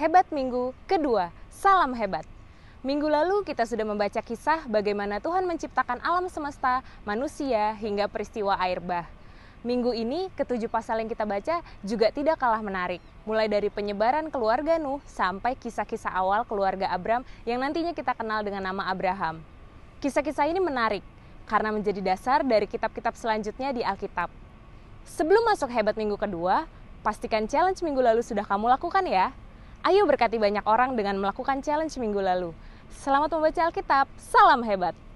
Hebat Minggu kedua, salam hebat. Minggu lalu kita sudah membaca kisah bagaimana Tuhan menciptakan alam semesta, manusia, hingga peristiwa air bah. Minggu ini ketujuh pasal yang kita baca juga tidak kalah menarik. Mulai dari penyebaran keluarga Nuh sampai kisah-kisah awal keluarga Abram yang nantinya kita kenal dengan nama Abraham. Kisah-kisah ini menarik karena menjadi dasar dari kitab-kitab selanjutnya di Alkitab. Sebelum masuk hebat minggu kedua, pastikan challenge minggu lalu sudah kamu lakukan ya. Ayo berkati banyak orang dengan melakukan challenge minggu lalu. Selamat membaca Alkitab, salam hebat!